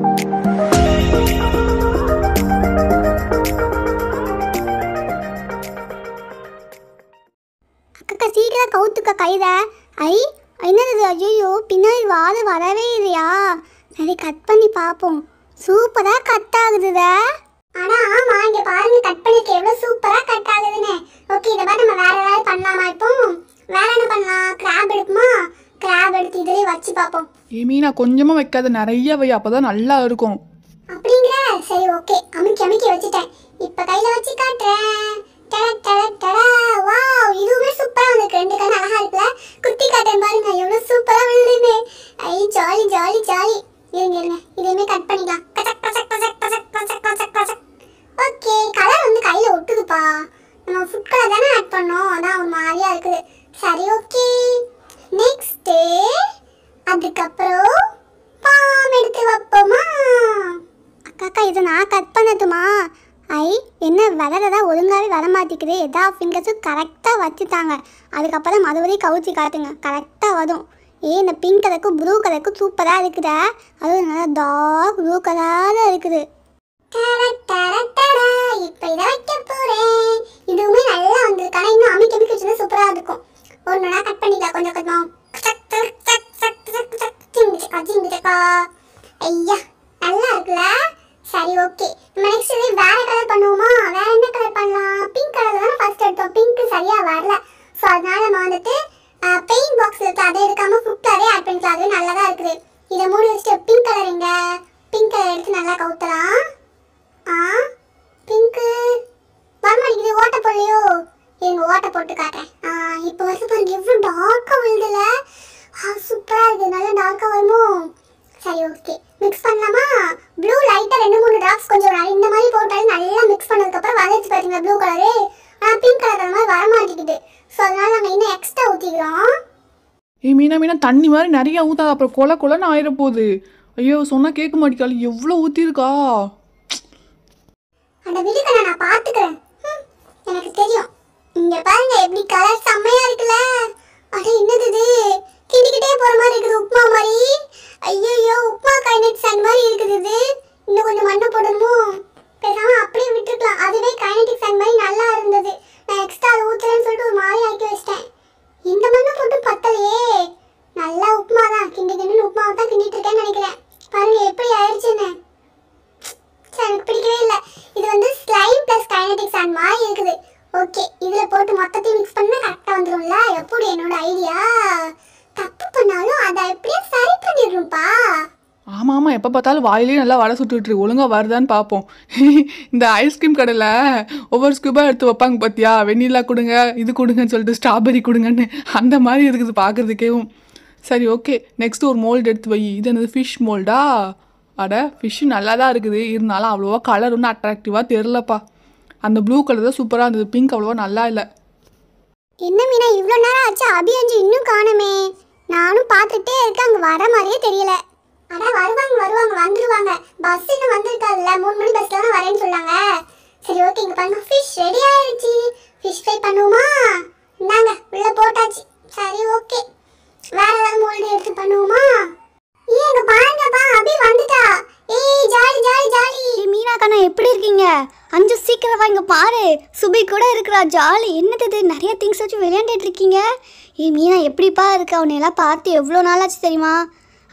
அக்கா சீக்கிரம் கவுத்துக்க கைத ஐ என்னது ஐயோ பின்னாடி வாழ வரவே இல்லையா சரி கட் பண்ணி பார்ப்போம் சூப்பரா கட் ஆகுதுத ஆனா ஆமா இங்க பாருங்க கட் பண்ணிருக்க எவ்வளவு சூப்பரா கட் ஆகுதுன்னு ஓகே இத பாரு நம்ம வேற ஏதாவது பண்ணலாம் பார்ப்போம் ஏமி கொஞ்சமா வைக்காத நிறைய வை அப்பதான் நல்லா இருக்கும் அப்படிங்கிற சரி ஓகே அமுக்கி அமுக்கி வச்சுட்டேன் இப்ப கையில வச்சு காட்டுறேன் டட டட டட வாவ் இதுவுமே சூப்பரா வந்திருக்கு ரெண்டு கண்ணு அழகா இருக்குல குட்டி காட்டேன் பாருங்க எவ்வளவு சூப்பரா விழுதுமே ஐ ஜாலி ஜாலி ஜாலி இருங்க இருங்க இதையுமே கட் பண்ணிக்கலாம் கசக் கசக் கசக் கசக் கசக் கசக் கசக் ஓகே கலர் வந்து கையில ஒட்டுதுப்பா நம்ம ஃபுட் கலர் தானே ஆட் பண்ணோம் அதான் ஒரு மாதிரியா இருக்குது சரி ஓகே நெக்ஸ்ட்டு அதுக்கப்புறம் பாம் எடுத்து வைப்போமா அக்கா அக்கா இதை நான் கட் பண்ணதுமா ஐ என்ன விலதான் ஒழுங்காகவே வர மாட்டேங்குது எதா ஃபிங்கர்ஸும் கரெக்டாக வச்சுட்டாங்க அதுக்கப்புறம் மறுபடியும் கவுச்சி காட்டுங்க கரெக்டாக வரும் ஏ இந்த பிங்க் கலருக்கும் ப்ளூ கலருக்கும் சூப்பராக இருக்குதா அது நல்லா டார்க் ப்ளூ கலராக இருக்குது இப்போ இதை வைக்க இதுவுமே நல்லா வந்திருக்கான இன்னும் அமைக்க சூப்பராக இருக்கும் ஒரு ஒன்று கட் பண்ணிக்கலாம் கொஞ்சம் கொஞ்சம் காலேஜ் இங்கிருக்கா ஐயா நல்லா இருக்குல்ல சரி ஓகே நம்ம நெக்ஸ்ட் இது வேற கலர் பண்ணுவோமா வேற என்ன கலர் பண்ணலாம் பிங்க் கலர் தான் ஃபர்ஸ்ட் எடுத்தோம் பிங்க் சரியா வரல ஸோ அதனால நம்ம வந்துட்டு பெயிண்ட் பாக்ஸ் இருக்கு அதே எடுக்காம ஃபுட்லாவே ஆட் பண்ணிக்கலாம் அதுவே நல்லா தான் இருக்குது இதை மூடி வச்சுட்டு பிங்க் கலர் எங்க பிங்க் கலர் எடுத்து நல்லா கவுத்தலாம் சரி ஓகே மிக்ஸ் பண்ணலாமா ப்ளூ லைட்டாக ரெண்டு மூணு ட்ராப்ஸ் கொஞ்சம் இந்த மாதிரி போட்டாலே நல்லா மிக்ஸ் பண்ணதுக்கப்புறம் வதச்சு பார்த்தீங்களா ப்ளூ கலரு ஆனால் பிங்க் கலர் அந்த மாதிரி வரமாட்டேங்குது ஸோ அதனால் நாங்கள் இன்னும் எக்ஸ்ட்ரா ஊற்றிக்கிறோம் ஏய் மீனா மீனா தண்ணி மாதிரி நிறைய ஊற்றாது அப்புறம் கொலை கொலைன்னு ஆயிடப்போகுது ஐயோ சொன்னால் கேட்க மாட்டேங்காள் எவ்வளோ ஊற்றிருக்கா அந்த விடுக்கண்ணா நான் பார்த்துக்கிறேன் எனக்கு தெரியும் இங்கே பாருங்க எப்படி கலர் செம்மையாக இருக்குல்ல அட என்னது இது என்னோட ஐடியா தப்பு பண்ணாலும் அதை எப்படியே சரி பண்ணிடுறோம்ப்பா ஆமாம் ஆமாம் எப்போ பார்த்தாலும் வாயிலேயே நல்லா வடை சுட்டுட்ரு ஒழுங்காக வருதான்னு பார்ப்போம் இந்த ஐஸ்கிரீம் கடையில் ஒவ்வொரு ஸ்கூபாக எடுத்து வைப்பாங்க பார்த்தியா வெண்ணிலா கொடுங்க இது கொடுங்கன்னு சொல்லிட்டு ஸ்ட்ராபெரி கொடுங்கன்னு அந்த மாதிரி இருக்குது பார்க்குறதுக்கேவும் சரி ஓகே நெக்ஸ்ட் ஒரு மோல்டு எடுத்து வை இது என்னது ஃபிஷ் மோல்டா அட ஃபிஷ்ஷு நல்லா தான் இருக்குது இருந்தாலும் அவ்வளோவா கலர் ஒன்றும் அட்ராக்டிவாக தெரிலப்பா அந்த ப்ளூ கலர் தான் சூப்பராக இருந்தது பிங்க் அவ்வளோவா நல்லா இல்லை என்ன மீனா இவ்வளோ நேரம் ஆச்சு அபி அஞ்சு இன்னும் காணுமே நானும் பார்த்துட்டே இருக்கேன் அங்கே வர மாதிரியே தெரியல ஆனால் வருவாங்க வருவாங்க வந்துருவாங்க பஸ் இன்னும் வந்திருக்காதுல்ல மூணு மணி பஸ்ல தான் வரேன்னு சொன்னாங்க சரி ஓகே இங்கே பாருங்க ஃபிஷ் ரெடி ஆயிடுச்சு ஃபிஷ் ஃப்ரை பண்ணுவோமா இந்தாங்க உள்ளே போட்டாச்சு சரி ஓகே வேற ஏதாவது மோல்டு எடுத்து பண்ணுவோமா ஏ இங்கே பாருங்கப்பா அபி வந்துட்டா ஏய் ஜாலி ஜாலி ஜாலி மீனா கண்ணா எப்படி இருக்கீங்க அஞ்சு சீக்கிரம் இங்கே பாரு சுபி கூட இருக்கிறா ஜாலி என்னது நிறைய திங்ஸ் வச்சு விளையாண்டுட்டு இருக்கீங்க ஏ மீனா எப்படிப்பா அவனை எல்லாம் பார்த்து எவ்வளோ நாளாச்சு தெரியுமா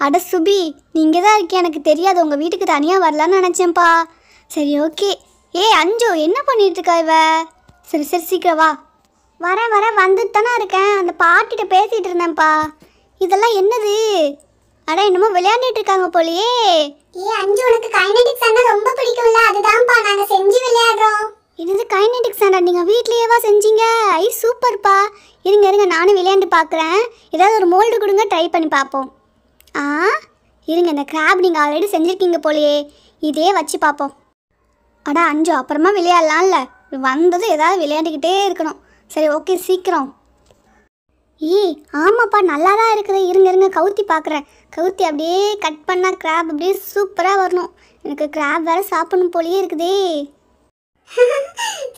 அட சுபி நீங்கள் தான் இருக்கேன் எனக்கு தெரியாது உங்கள் வீட்டுக்கு தனியாக வரலான்னு நினச்சேன்ப்பா சரி ஓகே ஏ அஞ்சு என்ன பண்ணிட்டு இருக்கா இவ சரி சரி சீக்கிரம் வா வரேன் வரேன் வந்துட்டு தானே இருக்கேன் அந்த பாட்டிகிட்ட பேசிகிட்டு இருந்தேன்ப்பா இதெல்லாம் என்னது அட என்னமோ விளையாண்டுட்டு இருக்காங்க போலயே ஏ அஞ்சு உனக்கு கைனடிக்ஸ் அண்ணா ரொம்ப பிடிக்கும்ல அதுதான்ப்பா நாங்க செஞ்சு விளையாடுறோம் என்னது கைனடிக்ஸ் அண்ணா நீங்க வீட்லயேவா செஞ்சீங்க ஐ சூப்பர்ப்பா இருங்க இருங்க நானும் விளையாண்டு பார்க்குறேன் ஏதாவது ஒரு மோல்டு கொடுங்க ட்ரை பண்ணி பார்ப்போம் ஆ இருங்க இந்த கிராப் நீங்கள் ஆல்ரெடி செஞ்சுருக்கீங்க போலயே இதே வச்சு பார்ப்போம் அடா அஞ்சு அப்புறமா விளையாடலாம்ல வந்ததும் ஏதாவது விளையாண்டுக்கிட்டே இருக்கணும் சரி ஓகே சீக்கிரம் ஏய் ஆமாப்பா நல்லா தான் இருக்குது இருங்க இருங்க கவுத்தி பார்க்குறேன் கவுத்தி அப்படியே கட் பண்ணால் கிராப் அப்படியே சூப்பராக வரணும் எனக்கு கிராப் வேறு சாப்பிடணும் போலயே இருக்குதே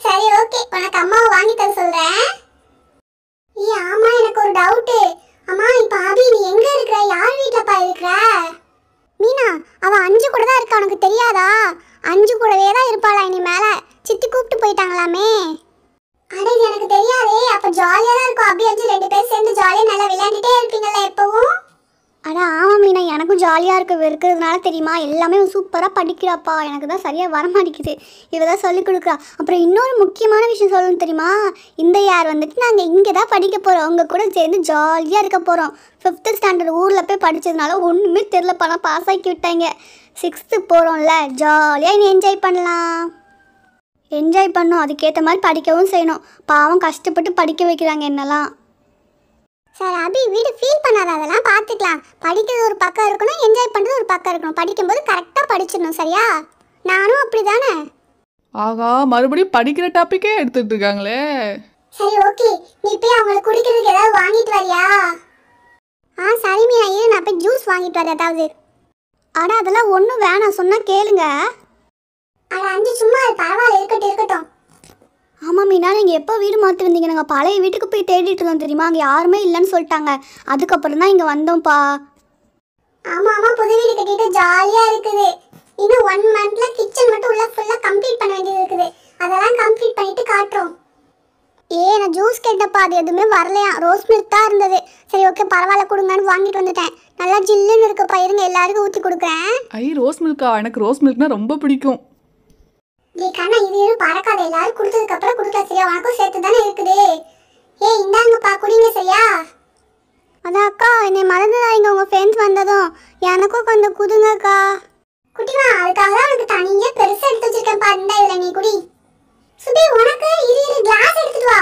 சரி ஓகே உனக்கு அம்மாவை வாங்கி தர சொல்கிறேன் ஏய் ஆமாம் எனக்கு ஒரு டவுட்டு அம்மா இப்போ அபி நீ எங்கே இருக்கிற யார் வீட்டில்ப்பா இருக்கிற மீனா அவன் அஞ்சு கூட தான் இருக்கா உனக்கு தெரியாதா அஞ்சு கூடவே தான் இருப்பாளா இனி மேலே சித்தி கூப்பிட்டு போயிட்டாங்களாமே அடே எனக்கு தெரியாதே அப்போ ஜாலியாக தான் இருக்கும் அப்படியே எல்லாரும் நல்லா விளையாண்டுட்டே இருப்பீங்கல்ல எப்பவும் அட ஆமாம் மீனா எனக்கும் ஜாலியாக இருக்க இருக்கிறதுனால தெரியுமா எல்லாமே சூப்பராக படிக்கிறாப்பா எனக்கு தான் சரியாக வரமாட்டேங்குது இவ தான் சொல்லிக் கொடுக்குறா அப்புறம் இன்னொரு முக்கியமான விஷயம் சொல்லணும் தெரியுமா இந்த யார் வந்துட்டு நாங்கள் இங்கே தான் படிக்க போகிறோம் உங்கள் கூட சேர்ந்து ஜாலியாக இருக்க போகிறோம் ஃபிஃப்த்து ஸ்டாண்டர்ட் ஊரில் போய் படித்ததுனால ஒன்றுமே தெரில பணம் பாஸ் ஆக்கி விட்டாங்க சிக்ஸ்த்து போகிறோம்ல ஜாலியாக இனி என்ஜாய் பண்ணலாம் என்ஜாய் பண்ணோம் அதுக்கேற்ற மாதிரி படிக்கவும் செய்யணும் பாவம் கஷ்டப்பட்டு படிக்க வைக்கிறாங்க என்னெல்லாம் சார் அபி வீடு ஃபீல் பண்ணாத அதெல்லாம் பார்த்துக்கலாம் படிக்கிறது ஒரு பக்கம் இருக்கணும் என்ஜாய் பண்ணுறது ஒரு பக்கம் இருக்கணும் படிக்கும்போது கரெக்டாக படிச்சிடணும் சரியா நானும் அப்படி தானே ஆகா மறுபடியும் படிக்கிற டாப்பிக்கே எடுத்துட்டு இருக்காங்களே சரி ஓகே நீ போய் அவங்களுக்கு குடிக்கிறதுக்கு ஏதாவது வாங்கிட்டு வரியா ஆ சரி மீ ஐயா நான் போய் ஜூஸ் வாங்கிட்டு வரேன் ஏதாவது ஆனால் அதெல்லாம் ஒன்றும் வேணாம் சொன்னால் கேளுங்க அது அஞ்சு சும்மா அது பரவாயில்ல இருக்கட்டும் இருக்கட்டும் ஆமாம் மீனா நீங்கள் எப்போ வீடு மாற்றி வந்தீங்க நாங்கள் பழைய வீட்டுக்கு போய் தேடிட்டு இருந்தோம் தெரியுமா அங்கே யாருமே இல்லைன்னு சொல்லிட்டாங்க அதுக்கப்புறம் தான் இங்கே வந்தோம்ப்பா ஆமாம் ஆமாம் புது வீடு கட்டிட்டு ஜாலியாக இருக்குது இன்னும் ஒன் மந்தில் கிச்சன் மட்டும் உள்ள ஃபுல்லாக கம்ப்ளீட் பண்ண வேண்டியது இருக்குது அதெல்லாம் கம்ப்ளீட் பண்ணிட்டு காட்டுறோம் ஏ நான் ஜூஸ் கேட்டப்பா அது எதுவுமே வரலையா ரோஸ் மில்க் தான் இருந்தது சரி ஓகே பரவாயில்ல கொடுங்கன்னு வாங்கிட்டு வந்துட்டேன் நல்லா ஜில்லுன்னு இருக்கப்பா இருங்க எல்லாருக்கும் ஊற்றி கொடுக்குறேன் ஐ ரோஸ் மில்க்கா எனக்கு ரோஸ் மில்க்னா ரொம்ப பிடிக்கும் நீ கண்ணா இது எதுவும் பறக்காத எல்லாரும் கொடுத்ததுக்கு அப்புறம் கொடுக்கல சரியா உனக்கும் சேர்த்து தானே இருக்குது ஏ இந்தாங்கப்பா குடிங்க சரியா அதான் அக்கா என்னை மறந்துதான் இங்கே உங்கள் ஃப்ரெண்ட்ஸ் வந்ததும் எனக்கும் கொஞ்சம் குடுங்கக்கா குட்டிமா அதுக்காக தான் உனக்கு தனியாக பெருசாக எடுத்து வச்சிருக்கேன் பாருந்தா இதில் நீ குடி சுபி உனக்கு இரு இரு கிளாஸ் எடுத்துட்டு வா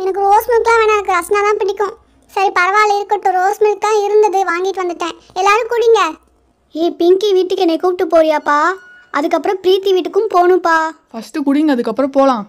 எனக்கு ரோஸ் மில்க்லாம் வேணாம் எனக்கு ரஸ்னா தான் பிடிக்கும் சரி பரவாயில்ல இருக்கட்டும் ரோஸ் மில்க் தான் இருந்தது வாங்கிட்டு வந்துட்டேன் எல்லாரும் குடிங்க ஏய் பிங்கி வீட்டுக்கு என்னை கூப்பிட்டு போறியாப்பா அதுக்கப்புறம் பிரீத்தி வீட்டுக்கும் போகணும்ப்பா ஃபஸ்ட்டு குடிங்க அதுக்கப்புறம் போகலாம்